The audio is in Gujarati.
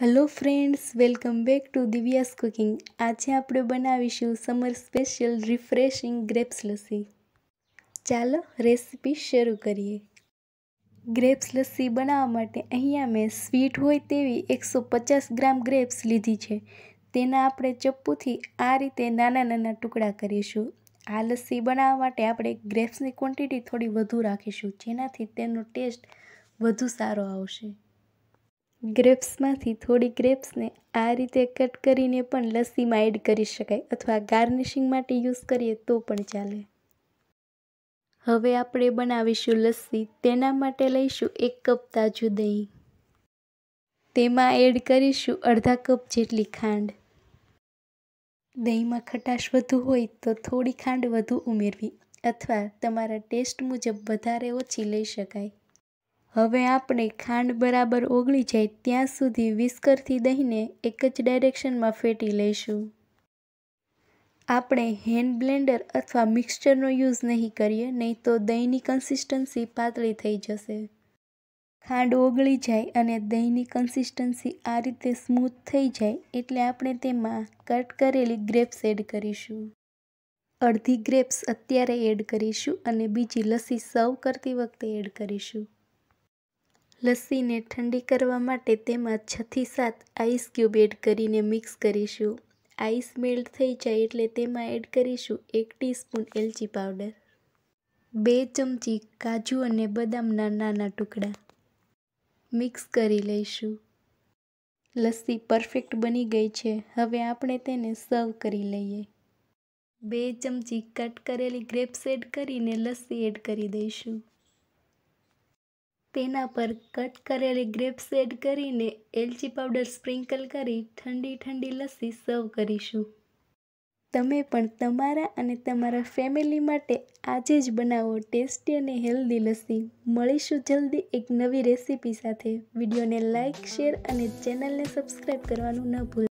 hello friends welcome back to Divya's cooking આજે આપણે બનાવીશું summer special refreshing grapes lassi ચાલો રેસીપી શરૂ કરીએ ગ્રેપ્સ લસ્સી બનાવવા માટે અહીંયા મેં સ્વીટ હોય તેવી એકસો પચાસ ગ્રામ ગ્રેપ્સ લીધી છે તેના આપણે ચપ્પુથી આ રીતે નાના નાના ટુકડા કરીશું આ લસ્સી બનાવવા માટે આપણે ગ્રેપ્સની ક્વોન્ટિટી થોડી વધુ રાખીશું જેનાથી તેનો ટેસ્ટ વધુ સારો આવશે ગ્રેપ્સમાંથી થોડી ગ્રેપ્સને આ રીતે કટ કરીને પણ લસ્સીમાં એડ કરી શકાય અથવા ગાર્નિશિંગ માટે યુઝ કરીએ તો પણ ચાલે હવે આપણે બનાવીશું લસ્સી તેના માટે લઈશું એક કપ તાજું દહીં તેમાં એડ કરીશું અડધા કપ જેટલી ખાંડ દહીંમાં ખટાશ વધુ હોય તો થોડી ખાંડ વધુ ઉમેરવી અથવા તમારા ટેસ્ટ મુજબ વધારે ઓછી લઈ શકાય હવે આપણે ખાંડ બરાબર ઓગળી જાય ત્યાં સુધી વિસ્કરથી દહીંને એક જ ડાયરેક્શનમાં ફેટી લઈશું આપણે હેન્ડ બ્લેન્ડર અથવા મિક્સચરનો યુઝ નહીં કરીએ નહીં તો દહીંની કન્સિસ્ટન્સી પાતળી થઈ જશે ખાંડ ઓગળી જાય અને દહીંની કન્સિસ્ટન્સી આ રીતે સ્મૂથ થઈ જાય એટલે આપણે તેમાં કટ કરેલી ગ્રેપ્સ એડ કરીશું અડધી ગ્રેપ્સ અત્યારે એડ કરીશું અને બીજી લસ્સી સર્વ કરતી વખતે એડ કરીશું લસ્સીને ઠંડી કરવા માટે તેમાં છથી સાત આઈસ ક્યુબ એડ કરીને મિક્સ કરીશું આઈસ મેલ્ટ થઈ જાય એટલે તેમાં એડ કરીશું એક ટીસ્પૂન એલચી પાવડર બે ચમચી કાજુ અને બદામના નાના ટુકડા મિક્સ કરી લઈશું લસ્સી પરફેક્ટ બની ગઈ છે હવે આપણે તેને સર્વ કરી લઈએ બે ચમચી કટ કરેલી ગ્રેપ્સ એડ કરીને લસ્સી એડ કરી દઈશું તેના પર કટ કરેલી ગ્રેપ્સ એડ કરીને એલચી પાવડર સ્પ્રિંકલ કરી ઠંડી ઠંડી લસ્સી સર્વ કરીશું તમે પણ તમારા અને તમારા ફેમિલી માટે આજે જ બનાવો ટેસ્ટી અને હેલ્ધી લસ્સી મળીશું જલ્દી એક નવી રેસીપી સાથે વિડીયોને લાઇક શેર અને ચેનલને સબસ્ક્રાઈબ કરવાનું ન ભૂલ